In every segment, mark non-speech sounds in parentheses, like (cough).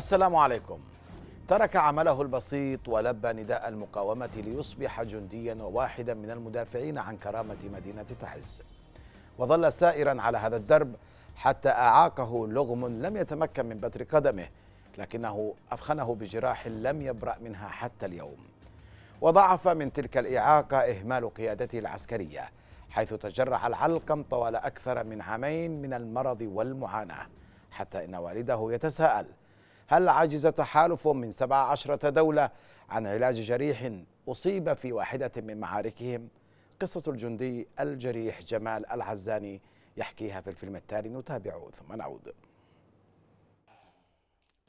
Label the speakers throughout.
Speaker 1: السلام عليكم ترك عمله البسيط ولبى نداء المقاومة ليصبح جنديا وواحدا من المدافعين عن كرامة مدينة تحز وظل سائرا على هذا الدرب حتى أعاقه لغم لم يتمكن من بتر قدمه لكنه أثخنه بجراح لم يبرأ منها حتى اليوم وضعف من تلك الإعاقة إهمال قيادته العسكرية حيث تجرع العلقم طوال أكثر من عامين من المرض والمعاناة حتى إن والده يتساءل هل عجز تحالف من 17 دولة عن علاج جريح أصيب في واحدة من معاركهم؟ قصة الجندي الجريح جمال العزاني يحكيها في الفيلم التالي نتابعه ثم نعود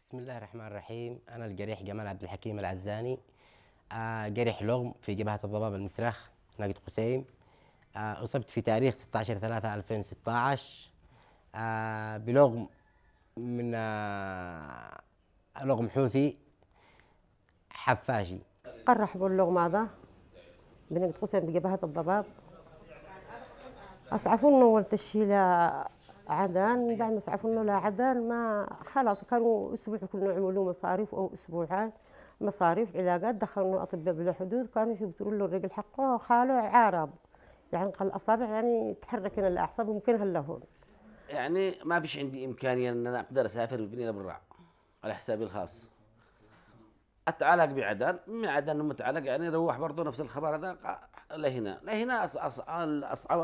Speaker 2: بسم الله الرحمن الرحيم أنا الجريح جمال عبد الحكيم العزاني آه، جريح لغم في جبهة الضباب المسرخ نقد قسيم آه، أصبت في تاريخ 16 3 2016 بلغم من آه، لغم حوثي حفاشي
Speaker 3: قرح باللغم هذا بنقد قسم بجبهة الضباب أسعفونا والتشيلة عدن بعد ما اسعفونا لعدن ما خلاص كانوا أسبوع كنا يعملوا مصاريف أو أسبوعات مصاريف علاجات دخلوا أطباء بلا حدود كانوا يشبطوا له الرجل حقه خاله عارب يعني قال الأصابع يعني تحركنا الأعصاب ممكن هلا هون
Speaker 4: يعني ما فيش عندي إمكانية إن أنا أقدر أسافر ببني برا على حسابي الخاص اتعلق بعدن من عدن متعلق يعني روح برضه نفس الخبر هذا لهنا لهنا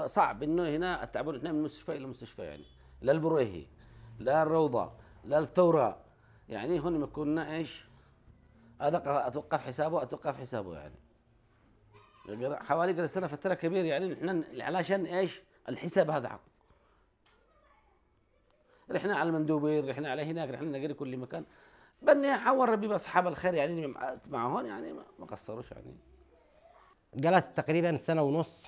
Speaker 4: صعب انه هنا التعبير احنا من مستشفى الى مستشفى يعني لا البريهي لا الروضه لا الثوره يعني هون ما كنا ايش هذا اتوقف حسابه اتوقف حسابه يعني حوالي سنه فتره كبير يعني احنا علشان ايش الحساب هذا حق رحنا على المندوبين رحنا على هناك رحنا نقري كل مكان بني حول ربي باصحاب الخير يعني مع هون يعني ما قصروش يعني
Speaker 2: جلست تقريبا سنه ونص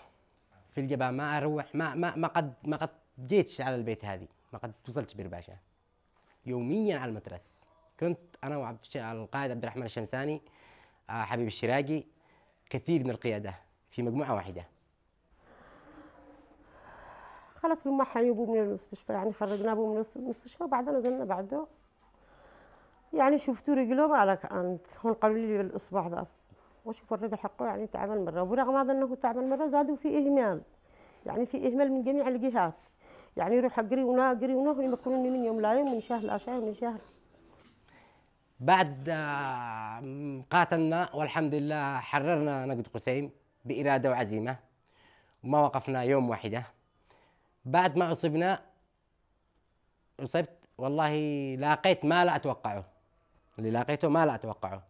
Speaker 2: في الجبهه ما اروح ما ما ما قد ما قد جيتش على البيت هذه ما قد وصلتش برباشة يوميا على المترس كنت انا وعبد القائد عبد الرحمن الشمساني آه، حبيب الشراقي كثير من القياده في مجموعه واحده
Speaker 3: خلاص هما حيبوا من المستشفى يعني خرجنا من المستشفى وبعدين نزلنا بعده يعني شفتوا رجله بعدك انت هون قالوا لي الاصبع بس وشوفوا الرجل حقه يعني تعبان مره ورغم هذا انه تعبان مره زادوا في اهمال يعني في اهمال من جميع الجهات يعني روح اجري ونا اجري ونا هم يمكنوني من يوم لا يوم من شهر شهر من شهر بعد
Speaker 2: آه، قاتلنا والحمد لله حررنا نجد قسيم باراده وعزيمه ما وقفنا يوم واحده بعد ما اصبنا اصبت والله لاقيت ما لا اتوقعه اللي لاقيته ما لا اتوقعه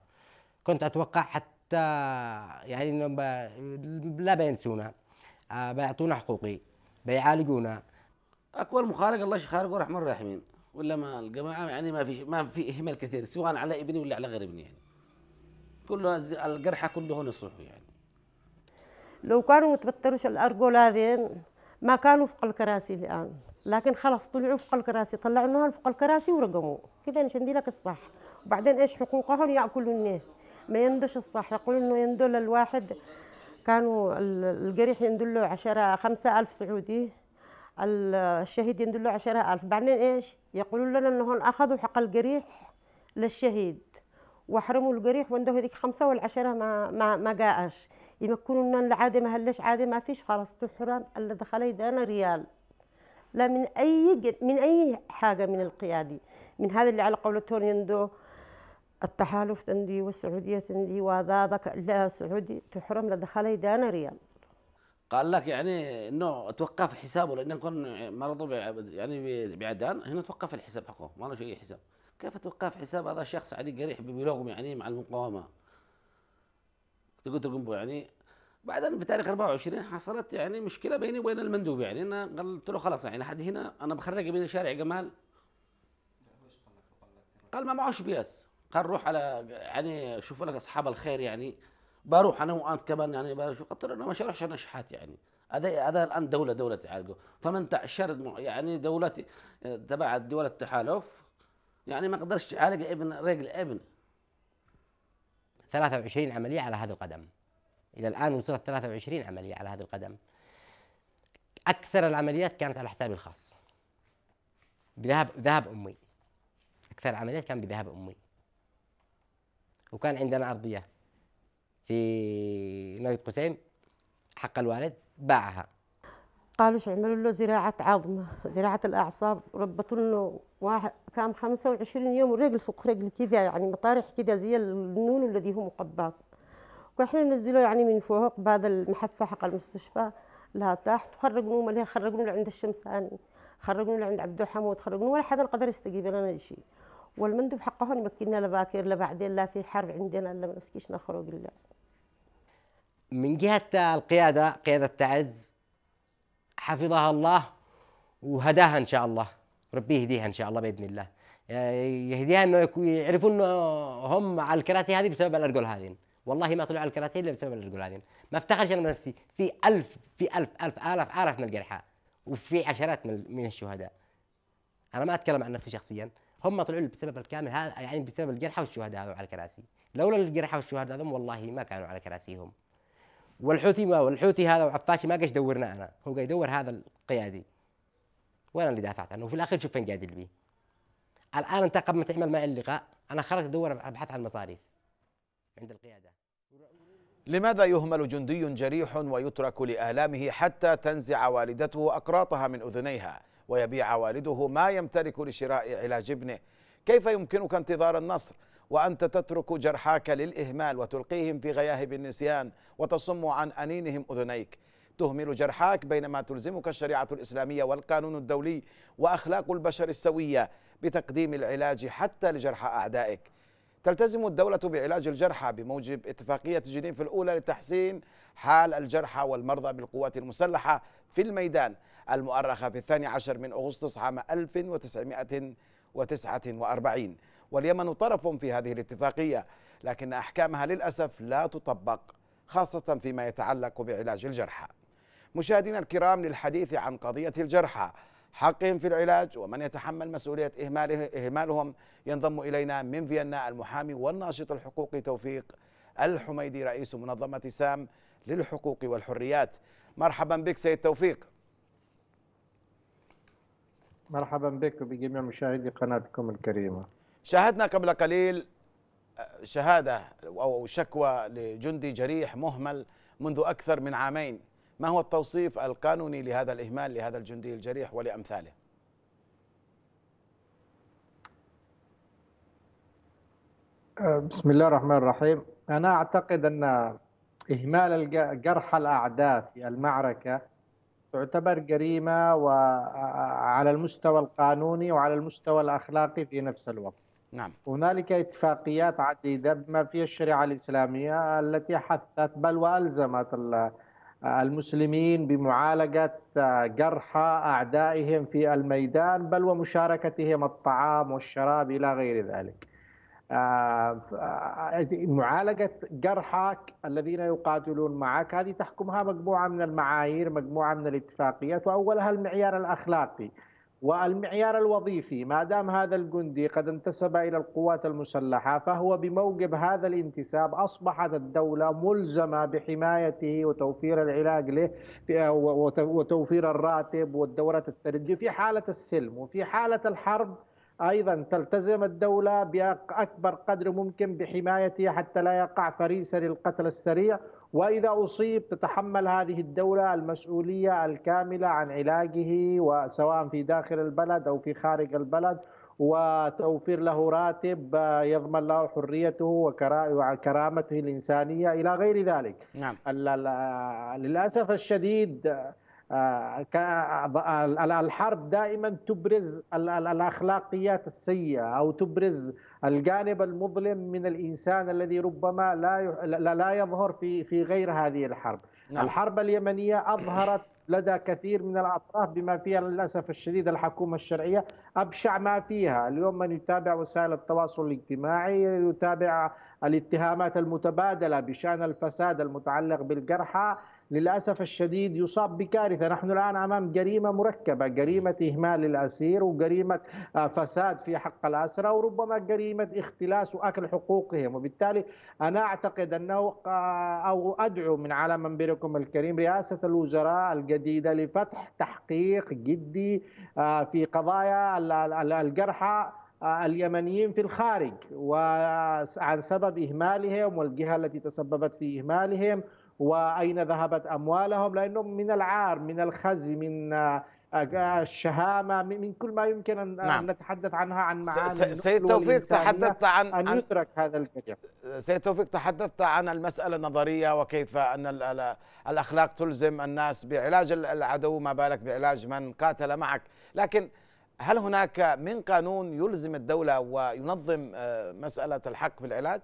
Speaker 2: كنت اتوقع حتى يعني انهم لا بينسونا آه، بيعطونا حقوقي بيعالجونا اقوى المخارج
Speaker 4: الله يخارج ورحمن الراحمين ولا ما الجماعه يعني ما في ما في اهمال كثير سواء على ابني ولا على غير ابني يعني كل الجرحى كلهم يصيحوا يعني
Speaker 3: لو كانوا متبتروش الارجل هذين ما كانوا فوق الكراسي الان لكن خلاص طلعوا فوق الكراسي طلعناهم فوق الكراسي ورقموا كذا عشان دي لك الصح وبعدين ايش حقوقهم ياكلونه ما يندش الصح يقول انه يندل الواحد كانوا القريح يندل له 10 5000 سعودي الشهيد يندل له 10000 بعدين ايش يقولوا لنا انهم اخذوا حق القريح للشهيد واحرموا القريح وندوا هذيك خمسه والعشره ما ما ما جاءش يمكنوا العاده ما هلش عاده ما فيش خلاص تحرم اللي دخل يدانا ريال لا من اي من اي حاجه من القيادي من هذا اللي على قولتهم يندو التحالف تندي والسعوديه تندي وذاك لا سعودي تحرم لدخل يدانا ريال
Speaker 4: قال لك يعني انه توقف حسابه لانه كان مرضه يعني بعدان هنا توقف الحساب حقه ما له شيء حساب كيف توقع في حساب هذا الشخص عادي يعني قريح ببلوغهم يعني مع المقاومه تقول تقول يعني بعدين في تاريخ 24 حصلت يعني مشكله بيني وبين المندوب يعني انا قلت له خلاص يعني لحد هنا انا بخرج بين شارع جمال قال ما معوش بياس قال روح على يعني شوفوا لك اصحاب الخير يعني بروح انا وانت كمان يعني بروح قلت له انا مش هروح عشان شحات يعني هذا هذا الان دوله دوله تعالجه فمن تعشر يعني دولتي تبع دول التحالف يعني ما قدرش تعالج ابن رجل ابن
Speaker 2: 23 عملية على هذا القدم إلى الآن وصلت 23 عملية على هذا القدم أكثر العمليات كانت على حسابي الخاص بذهب ذهب أمي أكثر العمليات كان بذهب أمي وكان عندنا أرضية في نادي قسيم حق الوالد باعها
Speaker 3: قالوا عملوا له زراعة عظم زراعة الأعصاب ربطوا له واحد كام 25 يوم رجل فوق رجل كذا يعني مطارح كذا زي النون الذي هو مقبض واحنا نزلوا يعني من فوق بهذا المحفة حق المستشفى لا تحت وخرجنوه مليها خرجنوه لعند الشمساني خرجنوه لعند عبد الحمود خرجنوه ولا حدا قدر يستجيب لنا شيء والمندوب ما كنا لا باكر لا بعدين لا في حرب عندنا الا ما نسكيش نخرج لا
Speaker 2: من جهة القيادة قيادة تعز حفظها الله وهداها ان شاء الله ربي يهديها ان شاء الله باذن الله يهديها انه يعرفوا انه هم على الكراسي هذه بسبب الارجل هذه والله ما طلعوا على الكراسي الا بسبب الارجل هذه ما افتخرش انا بنفسي في ألف في ألف ألف آلاف آلاف من الجرحى وفي عشرات من, من الشهداء انا ما اتكلم عن نفسي شخصيا هم طلعوا بسبب الكامل هذا يعني بسبب الجرحى والشهداء على الكراسي لولا الجرحى والشهداء هذول والله ما كانوا على كراسيهم والحوثي ما والحوثي هذا وعطاشي ما قش دورنا انا هو قاعد يدور هذا القيادي وانا اللي دافعت عنه وفي الاخير شوف فين قاعد اللي الان انت قبل ما تعمل معي اللقاء انا خرجت ادور ابحث عن المصاريف عند القياده
Speaker 1: لماذا يهمل جندي جريح ويترك لآلامه حتى تنزع والدته أقراطها من أذنيها ويبيع والده ما يمتلك لشراء علاج ابنه كيف يمكنك انتظار النصر وأنت تترك جرحاك للإهمال وتلقيهم في غياهب النسيان وتصم عن أنينهم أذنيك تهمل جرحاك بينما تلزمك الشريعة الإسلامية والقانون الدولي وأخلاق البشر السوية بتقديم العلاج حتى لجرحى أعدائك تلتزم الدولة بعلاج الجرحى بموجب اتفاقية جنيف الأولى لتحسين حال الجرحى والمرضى بالقوات المسلحة في الميدان المؤرخة في الثاني عشر من أغسطس عام 1949 واليمن طرف في هذه الاتفاقية لكن أحكامها للأسف لا تطبق خاصة فيما يتعلق بعلاج الجرحى مشاهدينا الكرام للحديث عن قضية الجرحى حقهم في العلاج ومن يتحمل مسؤولية إهماله إهمالهم ينضم إلينا من فيينا المحامي والناشط الحقوقي توفيق الحميدي رئيس منظمة سام للحقوق والحريات مرحبا بك سيد توفيق
Speaker 5: مرحبا بك وبجميع مشاهدي قناتكم الكريمة
Speaker 1: شاهدنا قبل قليل آه، شهادة أو شكوى لجندي جريح مهمل منذ أكثر من عامين ما هو التوصيف القانوني لهذا الإهمال لهذا الجندي الجريح ولأمثاله
Speaker 5: آه، بسم الله الرحمن الرحيم أنا أعتقد أن إهمال جرح الأعداء في المعركة تعتبر جريمة وعلى آه، المستوى القانوني وعلى المستوى الأخلاقي في نفس الوقت نعم هنالك اتفاقيات عديدة بما فيها الشريعة الإسلامية التي حثت بل وألزمت المسلمين بمعالجة جرحى أعدائهم في الميدان بل ومشاركتهم الطعام والشراب إلى غير ذلك آه، آه، معالجة جرحك الذين يقاتلون معك هذه تحكمها مجموعة من المعايير مجموعة من الاتفاقيات وأولها المعيار الأخلاقي والمعيار الوظيفي ما دام هذا الجندي قد انتسب إلى القوات المسلحة فهو بموجب هذا الانتساب أصبحت الدولة ملزمة بحمايته وتوفير العلاج له وتوفير الراتب والدورات الترجي في حالة السلم وفي حالة الحرب ايضا تلتزم الدوله باكبر قدر ممكن بحمايته حتى لا يقع فريسه للقتل السريع وإذا أصيب تتحمل هذه الدولة المسؤولية الكاملة عن علاجه وسواء في داخل البلد أو في خارج البلد وتوفير له راتب آه، يضمن له حريته وكرامته الإنسانية إلى غير ذلك نعم. آه، للأسف الشديد آه، آه، آه، آه، الحرب دائما تبرز الاخلاقيات السيئه او تبرز الجانب المظلم من الانسان الذي ربما لا لا يظهر في في غير هذه الحرب. نعم. الحرب اليمنيه اظهرت لدى كثير من الاطراف بما فيها للاسف الشديد الحكومه الشرعيه ابشع ما فيها، اليوم من يتابع وسائل التواصل الاجتماعي يتابع الاتهامات المتبادله بشان الفساد المتعلق بالجرحى للأسف الشديد يصاب بكارثة نحن الآن أمام جريمة مركبة جريمة إهمال الأسير وجريمة آه، فساد في حق الأسرة وربما جريمة اختلاس وأكل حقوقهم وبالتالي أنا أعتقد أنه آه، أو أدعو من على منبركم الكريم رئاسة الوزراء الجديدة لفتح تحقيق جدي آه، في قضايا الجرحى اليمنيين في الخارج وعن سبب إهمالهم والجهة التي تسببت في إهمالهم واين ذهبت اموالهم لانه من العار من الخزي من آه، آه، الشهامه من كل ما يمكن ان نعم. نتحدث عنها عن معاني سيد توفيق تحدثت عن ان يترك هذا
Speaker 1: الكلام سيد توفيق تحدثت عن المساله النظريه وكيف ان الاخلاق تلزم الناس بعلاج العدو ما بالك بعلاج من قاتل معك لكن هل هناك من قانون يلزم الدوله وينظم آه، مساله الحق بالعلاج؟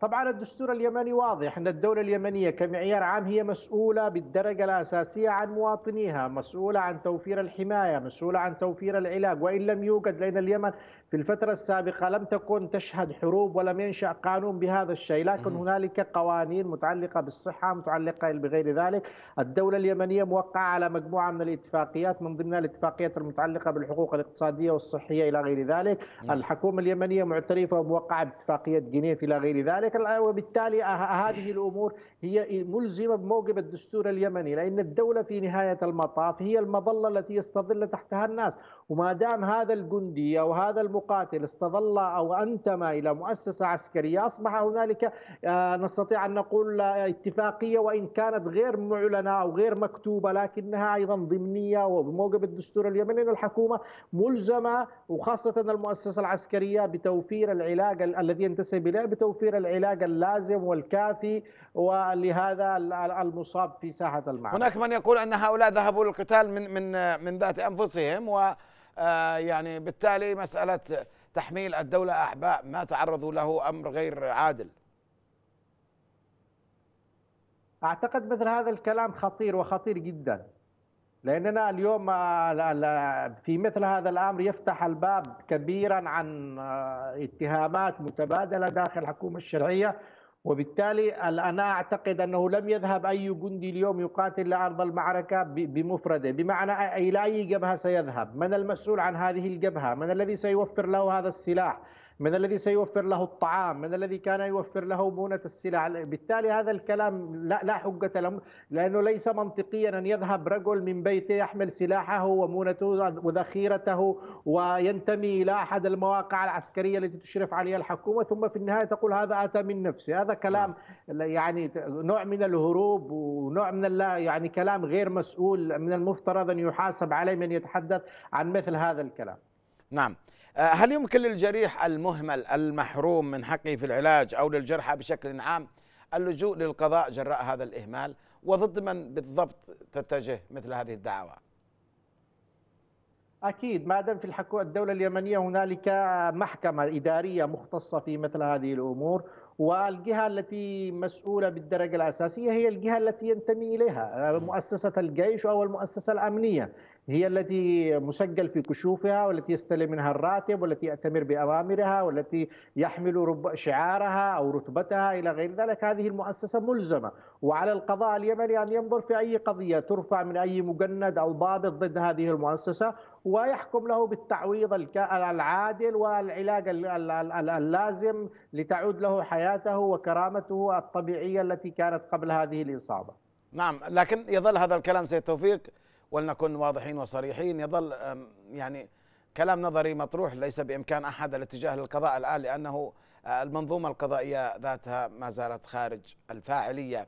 Speaker 5: طبعا الدستور اليمني واضح أن الدولة اليمنية كمعيار عام هي مسؤولة بالدرجة الأساسية عن مواطنيها مسؤولة عن توفير الحماية مسؤولة عن توفير العلاج وإن لم يوجد لأن اليمن في الفترة السابقة لم تكن تشهد حروب ولم ينشأ قانون بهذا الشيء لكن هنالك قوانين متعلقة بالصحة متعلقة بغير ذلك الدولة اليمنية موقعة على مجموعة من الاتفاقيات من ضمنها الاتفاقيات المتعلقة بالحقوق الاقتصادية والصحية إلى غير ذلك نعم. الحكومة اليمنية معترفة وموقعة باتفاقية جنيف إلى غير ذلك وبالتالي أه- أه- هذه الأمور هي ملزمة بموجب الدستور اليمني لأن الدولة في نهاية المطاف هي المظلة التي يستظل تحتها الناس وما دام هذا الجندي أو هذا المقاومة مقاتل استظل أو أنتمى إلى مؤسسة عسكرية أصبح هنالك آه، نستطيع أن نقول آه، اتفاقية وإن كانت غير معلنة أو غير مكتوبة لكنها أيضا ضمنية وبموجب الدستور اليمني أن الحكومة ملزمة وخاصة المؤسسة العسكرية بتوفير العلاج الذي ينتسب إليه بتوفير العلاج اللازم والكافي ولهذا المصاب في ساحة المعركة هناك
Speaker 1: من يقول أن هؤلاء ذهبوا للقتال من من آه، من ذات أنفسهم و آه، يعني بالتالي مسألة تحميل الدولة أعباء ما تعرضوا له أمر غير عادل
Speaker 5: أعتقد مثل هذا الكلام خطير وخطير جدا لأننا اليوم آه، في مثل هذا الأمر يفتح الباب كبيرا عن آه، اتهامات متبادلة داخل الحكومة الشرعية وبالتالي أنا أعتقد أنه لم يذهب أي جندي اليوم يقاتل لأرض المعركة بمفرده بمعنى إلى أي جبهة سيذهب من المسؤول عن هذه الجبهة من الذي سيوفر له هذا السلاح من الذي سيوفر له الطعام من الذي كان يوفر له مونة السلع بالتالي هذا الكلام لا, لا حجة له لأنه ليس منطقيا أن يذهب رجل من بيته يحمل سلاحه ومونته وذخيرته وينتمي إلى أحد المواقع العسكرية التي تشرف عليها الحكومة ثم في النهاية تقول هذا أتى من نفسي هذا كلام يعني نوع من الهروب ونوع من اللا يعني كلام غير مسؤول من المفترض أن يحاسب عليه من يتحدث عن مثل هذا الكلام
Speaker 1: نعم آه، هل يمكن للجريح المهمل المحروم من حقه في العلاج أو للجرحى بشكل عام اللجوء للقضاء جراء هذا الإهمال وضد من بالضبط تتجه مثل هذه الدعاوى
Speaker 5: أكيد ما دام في الحكومة الدولة اليمنية هنالك محكمة إدارية مختصة في مثل هذه الأمور والجهة التي مسؤولة بالدرجة الأساسية هي الجهة التي ينتمي إليها آه، مؤسسة الجيش أو المؤسسة الأمنية هي التي مسجل في كشوفها والتي يستلم منها الراتب والتي يأتمر بأوامرها والتي يحمل رب شعارها أو رتبتها إلى غير ذلك هذه المؤسسة ملزمة وعلى القضاء اليمني أن ينظر في أي قضية ترفع من أي مجند أو ضابط ضد هذه المؤسسة ويحكم له بالتعويض العادل والعلاج اللازم لتعود له حياته وكرامته الطبيعية التي كانت قبل هذه الإصابة
Speaker 1: نعم لكن يظل هذا الكلام سيد توفيق ولنكن واضحين وصريحين يظل يعني كلام نظري مطروح ليس بامكان احد الاتجاه للقضاء الان لانه آه، المنظومه القضائيه ذاتها ما زالت خارج الفاعليه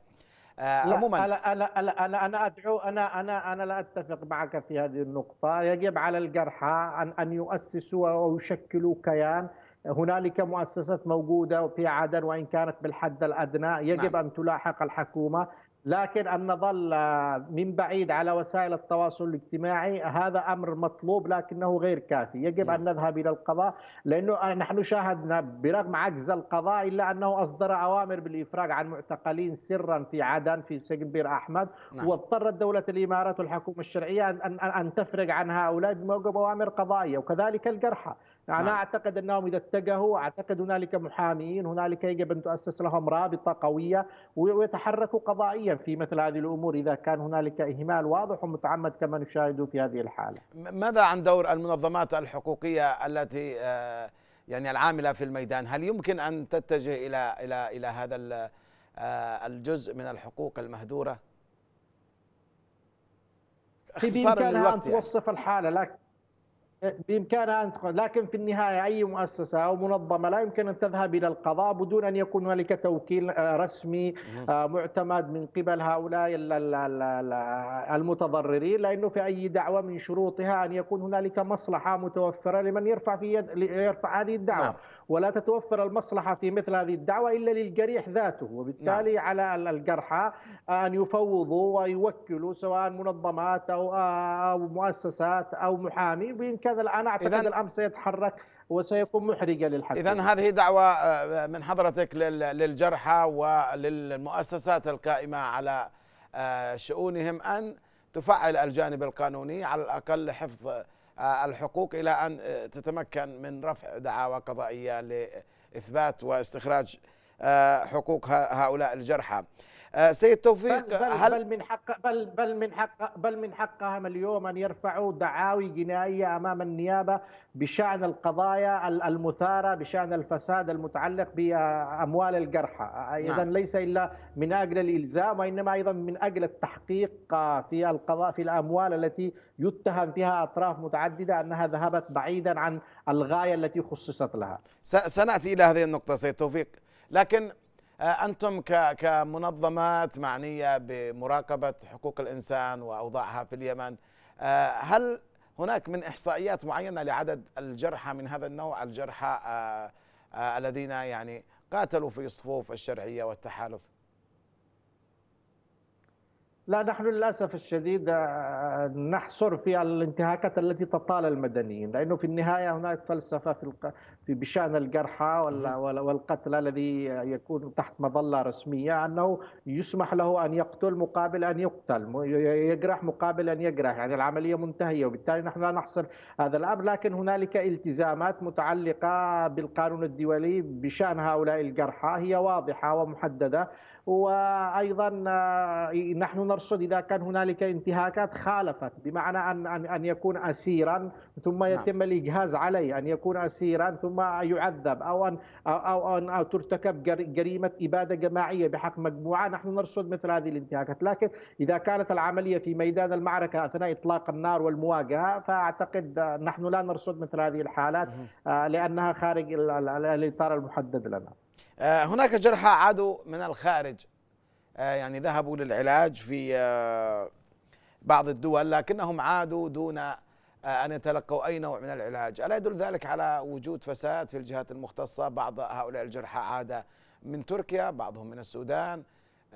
Speaker 1: آه، عموما
Speaker 5: أنا, أنا, أنا, أنا أدعو أنا أنا أنا لا أتفق معك في هذه النقطة يجب على الجرحى أن أن يؤسسوا ويشكلوا كيان هنالك مؤسسات موجودة في عدن وإن كانت بالحد الأدنى يجب نعم. أن تلاحق الحكومة لكن أن نظل آه، من بعيد على وسائل التواصل الاجتماعي هذا أمر مطلوب لكنه غير كافي يجب أن نعم. نذهب إلى القضاء لأنه آه، نحن شاهدنا برغم عجز القضاء إلا أنه أصدر أوامر بالإفراج عن معتقلين سرا في عدن في سجن بير أحمد نعم. واضطرت دولة الإمارات والحكومة الشرعية أن, أن, تفرق تفرج عن هؤلاء بموجب أوامر قضائية وكذلك الجرحى انا يعني نعم. أنا أعتقد أنهم إذا اتجهوا أعتقد هنالك محامين هنالك يجب أن تؤسس لهم رابطة قوية ويتحركوا قضائيا في مثل هذه الأمور إذا كان هنالك إهمال واضح ومتعمد كما نشاهد في هذه الحالة
Speaker 1: ماذا عن دور المنظمات الحقوقية التي آه، يعني العاملة في الميدان هل يمكن أن تتجه إلى إلى إلى هذا آه، الجزء من الحقوق المهدورة؟
Speaker 5: في بامكانها ان يعني. توصف الحاله لكن بامكانها ان تقول لكن في النهايه اي مؤسسه او منظمه لا يمكن ان تذهب الى القضاء بدون ان يكون هنالك توكيل آه، رسمي آه، معتمد من قبل هؤلاء المتضررين لانه في اي دعوه من شروطها ان يكون هنالك مصلحه متوفره لمن يرفع في يد يرفع هذه الدعوه نعم. ولا تتوفر المصلحة في مثل هذه الدعوة إلا للجريح ذاته وبالتالي نعم. على الجرحى أن يفوضوا ويوكلوا سواء منظمات أو, أو مؤسسات أو محامي وإن كان الآن أعتقد الأمر سيتحرك وسيكون محرجة للحق إذا
Speaker 1: هذه دعوة آه، من حضرتك للجرحى وللمؤسسات القائمة على آه، شؤونهم أن تفعل الجانب القانوني على الأقل حفظ الحقوق إلى أن تتمكن من رفع دعاوى قضائية لإثبات واستخراج آه، حقوق هؤلاء الجرحى آه، سيد توفيق بل, بل, هل
Speaker 5: بل من حق بل بل من حق بل من حقهم اليوم ان يرفعوا دعاوي جنائيه امام النيابه بشان القضايا المثاره بشان الفساد المتعلق باموال الجرحى، آه، اذا نعم. ليس الا من اجل الالزام وانما ايضا من اجل التحقيق في القضاء في الاموال التي يتهم فيها اطراف متعدده انها ذهبت بعيدا عن الغايه التي خصصت لها. سناتي الى هذه النقطه سيد توفيق. لكن آه، أنتم
Speaker 1: كمنظمات معنية بمراقبة حقوق الإنسان وأوضاعها في اليمن آه، هل هناك من إحصائيات معينة لعدد الجرحى من هذا النوع الجرحى آه، الذين يعني قاتلوا في صفوف الشرعية والتحالف
Speaker 5: لا نحن للاسف الشديد آه، نحصر في الانتهاكات التي تطال المدنيين لانه في النهايه هناك فلسفه في في بشان الجرحى والقتلى الذي يكون تحت مظله رسميه انه يسمح له ان يقتل مقابل ان يقتل يجرح مقابل ان يجرح يعني العمليه منتهيه وبالتالي نحن لا نحصر هذا الامر لكن هنالك التزامات متعلقه بالقانون الدولي بشان هؤلاء الجرحى هي واضحه ومحدده وايضا آه، نحن نرصد اذا كان هنالك انتهاكات خالفت بمعنى ان ان ان يكون اسيرا ثم نعم. يتم الاجهاز عليه ان يكون اسيرا ثم يعذب او ان او ان أو ترتكب جريمه اباده جماعيه بحق مجموعه نحن نرصد مثل هذه الانتهاكات لكن اذا كانت العمليه في ميدان المعركه اثناء اطلاق النار والمواجهه فاعتقد آه، نحن لا نرصد مثل هذه الحالات آه، لانها خارج الاطار المحدد لنا
Speaker 1: آه، هناك جرحى عادوا من
Speaker 5: الخارج
Speaker 1: آه، يعني ذهبوا للعلاج في آه، بعض الدول لكنهم عادوا دون أن يتلقوا أي نوع من العلاج ألا يدل ذلك على وجود فساد في الجهات المختصة بعض هؤلاء الجرحى عاد من تركيا بعضهم من السودان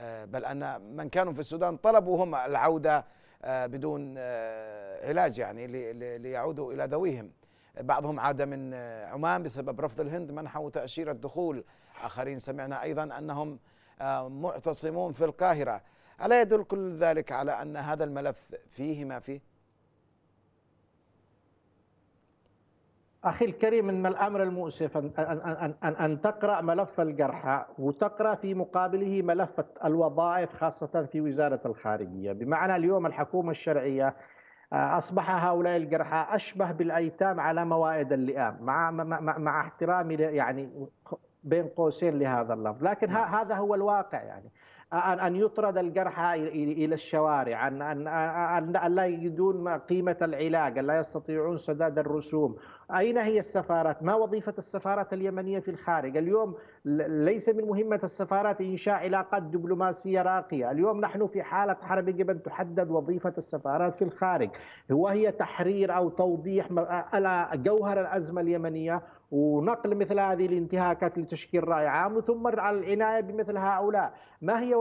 Speaker 1: بل أن من كانوا في السودان طلبوا هم العودة بدون علاج يعني ليعودوا إلى ذويهم بعضهم عاد من عمان بسبب رفض الهند منحه تأشيرة دخول آخرين سمعنا أيضا أنهم آه، معتصمون في القاهرة ألا يدل كل ذلك على أن هذا الملف فيه ما فيه؟
Speaker 5: أخي الكريم من الأمر المؤسف أن, أن, أن, أن تقرأ ملف الجرحى وتقرأ في مقابله ملف الوظائف خاصة في وزارة الخارجية بمعنى اليوم الحكومة الشرعية آه، أصبح هؤلاء الجرحى أشبه بالأيتام على موائد اللئام مع, مع, مع احترامي يعني بين قوسين لهذا اللفظ لكن نعم. هذا هو الواقع يعني أن أن يطرد الجرحى إلى الشوارع أن أن أن لا يجدون قيمة العلاج أن لا يستطيعون سداد الرسوم أين هي السفارات ما وظيفة السفارات اليمنية في الخارج اليوم ليس من مهمة السفارات إنشاء علاقات دبلوماسية راقية اليوم نحن في حالة حرب يجب أن تحدد وظيفة السفارات في الخارج وهي تحرير أو توضيح جوهر الأزمة اليمنية ونقل مثل هذه الانتهاكات لتشكيل راي عام ثم على العنايه بمثل هؤلاء، ما هي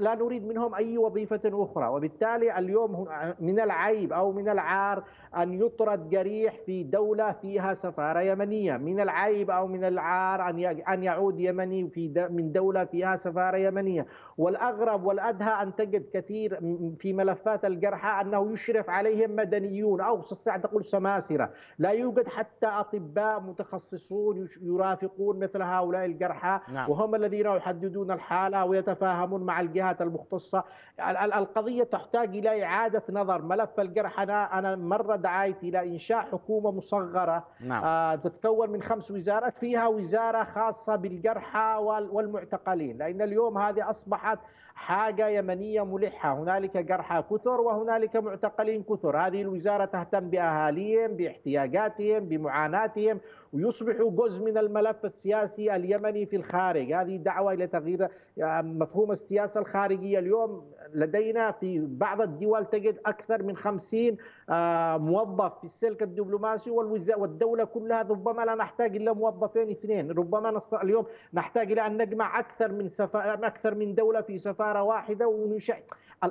Speaker 5: لا نريد منهم اي وظيفه اخرى، وبالتالي اليوم من العيب او من العار ان يطرد جريح في دوله فيها سفاره يمنيه، من العيب او من العار ان ان يعود يمني في من دوله فيها سفاره يمنيه، والاغرب والادهى ان تجد كثير في ملفات الجرحى انه يشرف عليهم مدنيون او تستطيع تقول سماسره، لا يوجد حتى اطباء متخصصين متخصصون يرافقون مثل هؤلاء الجرحى نعم. وهم الذين يحددون الحالة ويتفاهمون مع الجهات المختصة القضية تحتاج إلى إعادة نظر ملف الجرحى أنا, مرة دعيت إلى إنشاء حكومة مصغرة نعم. آه، تتكون من خمس وزارات فيها وزارة خاصة بالجرحى والمعتقلين لأن اليوم هذه أصبحت حاجة يمنية ملحة هنالك جرحى كثر وهنالك معتقلين كثر هذه الوزارة تهتم بأهاليهم باحتياجاتهم بمعاناتهم ويصبح جزء من الملف السياسي اليمني في الخارج هذه دعوة إلى تغيير آه، مفهوم السياسة الخارجية اليوم لدينا في بعض الدول تجد أكثر من 50 آه، موظف في السلك الدبلوماسي والدولة كلها ربما لا نحتاج إلا موظفين اثنين ربما اليوم نحتاج إلى أن نجمع أكثر من سفا... أكثر من دولة في سفارة عشارة واحدة ونشع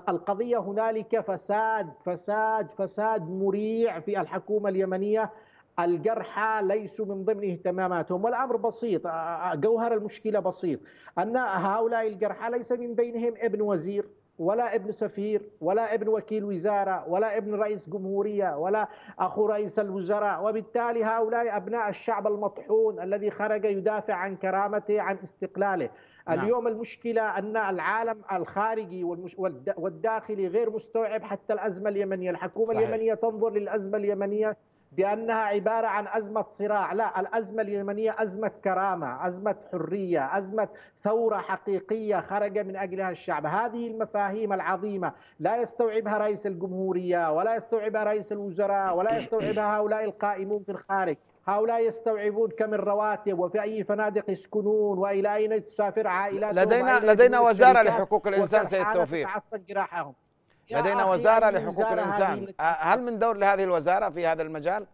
Speaker 5: القضية هنالك فساد فساد فساد مريع في الحكومة اليمنية الجرحى ليسوا من ضمن اهتماماتهم والامر بسيط جوهر المشكله بسيط ان هؤلاء الجرحى ليس من بينهم ابن وزير ولا ابن سفير ولا ابن وكيل وزاره ولا ابن رئيس جمهوريه ولا اخو رئيس الوزراء وبالتالي هؤلاء ابناء الشعب المطحون الذي خرج يدافع عن كرامته عن استقلاله نعم. اليوم المشكلة أن العالم الخارجي والداخلي غير مستوعب حتى الأزمة اليمنية الحكومة صحيح. اليمنية تنظر للأزمة اليمنية بأنها عبارة عن أزمة صراع لا الأزمة اليمنية أزمة كرامة أزمة حرية أزمة ثورة حقيقية خرج من أجلها الشعب هذه المفاهيم العظيمة لا يستوعبها رئيس الجمهورية ولا يستوعبها رئيس الوزراء ولا (coughs) يستوعبها هؤلاء القائمون في الخارج هؤلاء يستوعبون كم الرواتب وفي اي فنادق يسكنون والى اين تسافر عائلاتهم لدينا لدينا وزاره لحقوق الانسان سيد توفيق
Speaker 1: لدينا وزاره لحقوق الانسان آه، هل من دور لهذه الوزاره في هذا المجال؟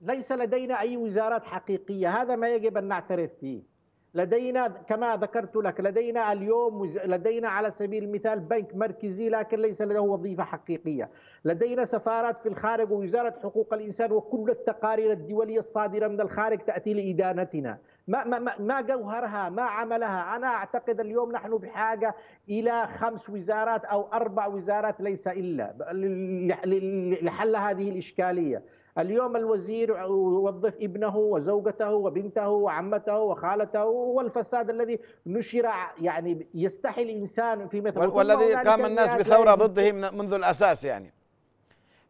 Speaker 5: ليس لدينا اي وزارات حقيقيه هذا ما يجب ان نعترف فيه لدينا كما ذكرت لك لدينا اليوم لدينا على سبيل المثال بنك مركزي لكن ليس لديه وظيفة حقيقية لدينا سفارات في الخارج ووزارة حقوق الإنسان وكل التقارير الدولية الصادرة من الخارج تأتي لإدانتنا ما, ما, ما جوهرها ما عملها أنا أعتقد اليوم نحن بحاجة إلى خمس وزارات أو أربع وزارات ليس إلا لحل هذه الإشكالية اليوم الوزير يوظف ابنه وزوجته وبنته وعمته وخالته والفساد الذي نشر يعني يستحي الانسان في مثل والذي قام الناس بثوره ضده
Speaker 1: منذ الاساس يعني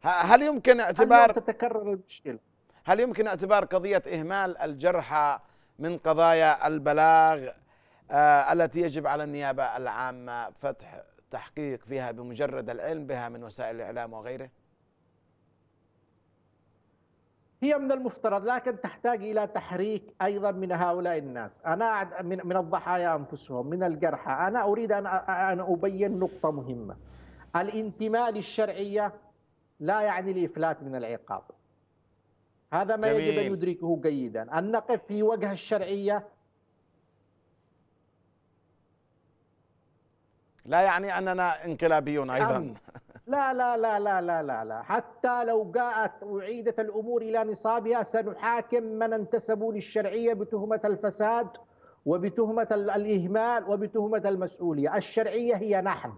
Speaker 1: هل يمكن اعتبار تتكرر المشكله هل يمكن اعتبار قضيه اهمال الجرحى من قضايا البلاغ آه، التي يجب على النيابه العامه فتح تحقيق فيها بمجرد العلم بها من وسائل الاعلام وغيره؟
Speaker 5: هي من المفترض لكن تحتاج الى تحريك ايضا من هؤلاء الناس، انا من الضحايا انفسهم، من الجرحى، انا اريد ان ابين نقطه مهمه. الانتماء للشرعيه لا يعني الافلات من العقاب. هذا ما جميل. يجب ان ندركه جيدا، ان نقف في وجه الشرعيه لا يعني اننا انقلابيون ايضا نعم. لا لا لا لا لا لا لا حتى لو جاءت أعيدت الأمور إلى نصابها سنحاكم من انتسبوا للشرعية بتهمة الفساد وبتهمة الإهمال وبتهمة المسؤولية الشرعية هي نحن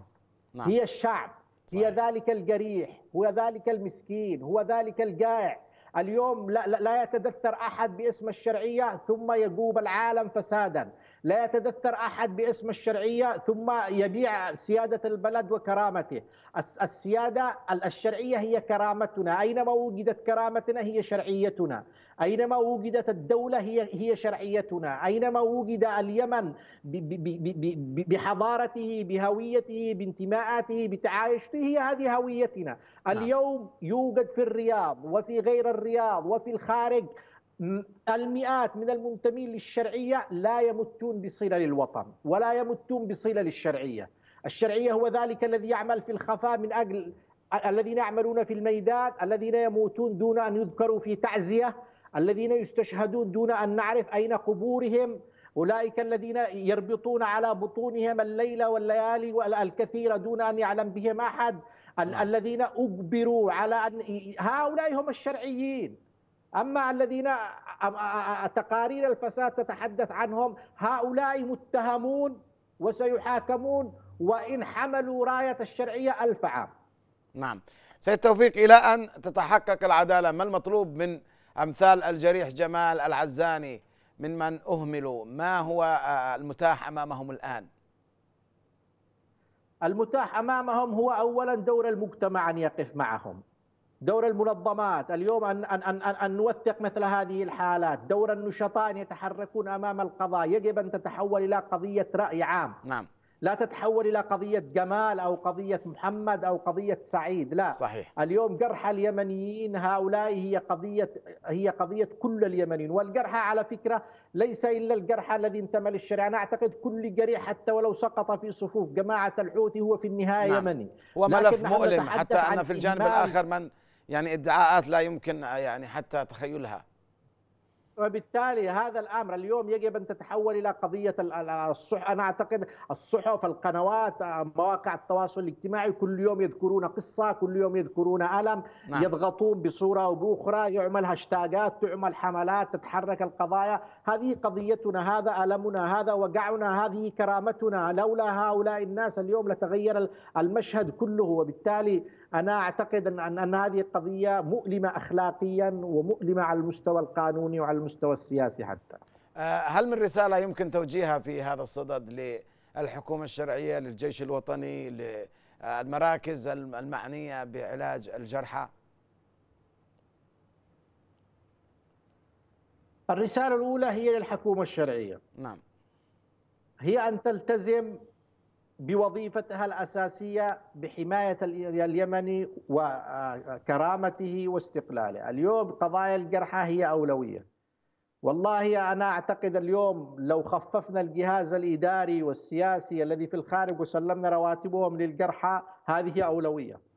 Speaker 5: نعم. هي الشعب صحيح. هي ذلك الجريح هو ذلك المسكين هو ذلك الجائع اليوم لا, لا يتدثر أحد باسم الشرعية ثم يجوب العالم فسادا لا يتذكر أحد باسم الشرعية ثم يبيع سيادة البلد وكرامته السيادة الشرعية هي كرامتنا أينما وجدت كرامتنا هي شرعيتنا أينما وجدت الدولة هي هي شرعيتنا أينما وجد اليمن بحضارته بهويته بانتماءاته بتعايشته هي هذه هويتنا نعم. اليوم يوجد في الرياض وفي غير الرياض وفي الخارج المئات من المنتمين للشرعية لا يمتون بصلة للوطن ولا يمتون بصلة للشرعية الشرعية هو ذلك الذي يعمل في الخفاء من أجل الذين يعملون في الميدان الذين يموتون دون أن يذكروا في تعزية الذين يستشهدون دون أن نعرف أين قبورهم أولئك الذين يربطون على بطونهم الليلة والليالي الكثيرة دون أن يعلم بهم أحد نعم. الذين أجبروا على أن هؤلاء هم الشرعيين أما الذين تقارير الفساد تتحدث عنهم هؤلاء متهمون وسيحاكمون وإن حملوا راية الشرعية ألف عام
Speaker 1: نعم سيد توفيق إلى أن تتحقق العدالة ما المطلوب من أمثال الجريح جمال العزاني من من أهملوا ما هو المتاح أمامهم الآن
Speaker 5: المتاح أمامهم هو أولا دور المجتمع أن يقف معهم دور المنظمات اليوم أن, أن, أن, أن نوثق مثل هذه الحالات دور النشطاء أن يتحركون أمام القضاء يجب أن تتحول إلى قضية رأي عام نعم لا تتحول إلى قضية جمال أو قضية محمد أو قضية سعيد لا صحيح. اليوم جرح اليمنيين هؤلاء هي قضية هي قضية كل اليمنيين والجرحى على فكرة ليس إلا الجرحى الذي انتمى للشريعة أنا أعتقد كل جريح حتى ولو سقط في صفوف جماعة الحوثي هو في النهاية نعم. يمني وملف مؤلم حتى أن في الجانب الآخر
Speaker 1: من يعني ادعاءات لا يمكن يعني حتى تخيلها
Speaker 5: وبالتالي هذا الامر اليوم يجب ان تتحول الى قضيه الصحف انا اعتقد الصحف القنوات آه، مواقع التواصل الاجتماعي كل يوم يذكرون قصه كل يوم يذكرون الم نعم. يضغطون بصوره او باخرى يعمل هاشتاجات تعمل حملات تتحرك القضايا هذه قضيتنا هذا المنا هذا وجعنا هذه كرامتنا لولا هؤلاء الناس اليوم لتغير المشهد كله وبالتالي انا اعتقد ان ان هذه القضيه مؤلمه اخلاقيا ومؤلمه على المستوى القانوني وعلى المستوى السياسي حتى
Speaker 1: آه، هل من رسالة يمكن توجيهها في هذا الصدد للحكومة الشرعية للجيش الوطني للمراكز المعنية
Speaker 5: بعلاج الجرحى الرسالة الأولى هي للحكومة الشرعية نعم هي أن تلتزم بوظيفتها الأساسية بحماية اليمني وكرامته واستقلاله اليوم قضايا الجرحى هي أولوية والله أنا أعتقد اليوم لو خففنا الجهاز الإداري والسياسي الذي في الخارج وسلمنا رواتبهم للجرحى هذه أولوية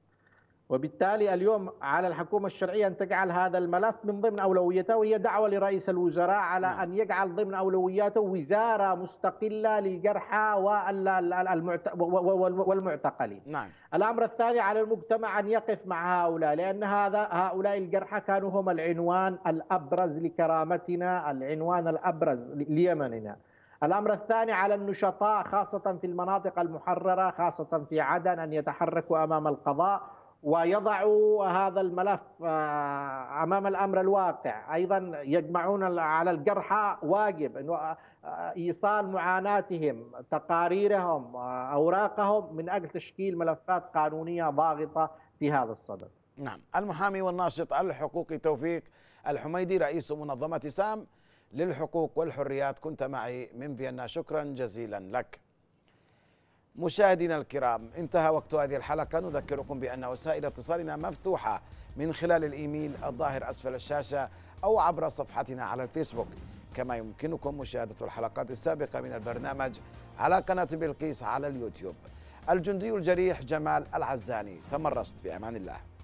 Speaker 5: وبالتالي اليوم على الحكومة الشرعية أن تجعل هذا الملف من ضمن أولويته وهي دعوة لرئيس الوزراء على نعم. أن يجعل ضمن أولوياته وزارة مستقلة للجرحى والمعتقلين نعم. الأمر الثاني على المجتمع أن يقف مع هؤلاء لأن هذا هؤلاء الجرحى كانوا هم العنوان الأبرز لكرامتنا العنوان الأبرز ليمننا الأمر الثاني على النشطاء خاصة في المناطق المحررة خاصة في عدن أن يتحركوا أمام القضاء ويضع هذا الملف آه، امام الامر الواقع ايضا يجمعون على الجرحى واجب انه آه، آه، ايصال معاناتهم تقاريرهم اوراقهم من اجل تشكيل ملفات قانونيه ضاغطه في
Speaker 1: هذا الصدد نعم المحامي والناشط الحقوقي توفيق الحميدي رئيس منظمه سام للحقوق والحريات كنت معي من فيينا شكرا جزيلا لك مشاهدينا الكرام انتهى وقت هذه الحلقة نذكركم بأن وسائل اتصالنا مفتوحة من خلال الإيميل الظاهر أسفل الشاشة أو عبر صفحتنا على الفيسبوك كما يمكنكم مشاهدة الحلقات السابقة من البرنامج على قناة بلقيس على اليوتيوب الجندي الجريح جمال العزاني تمرست في أمان الله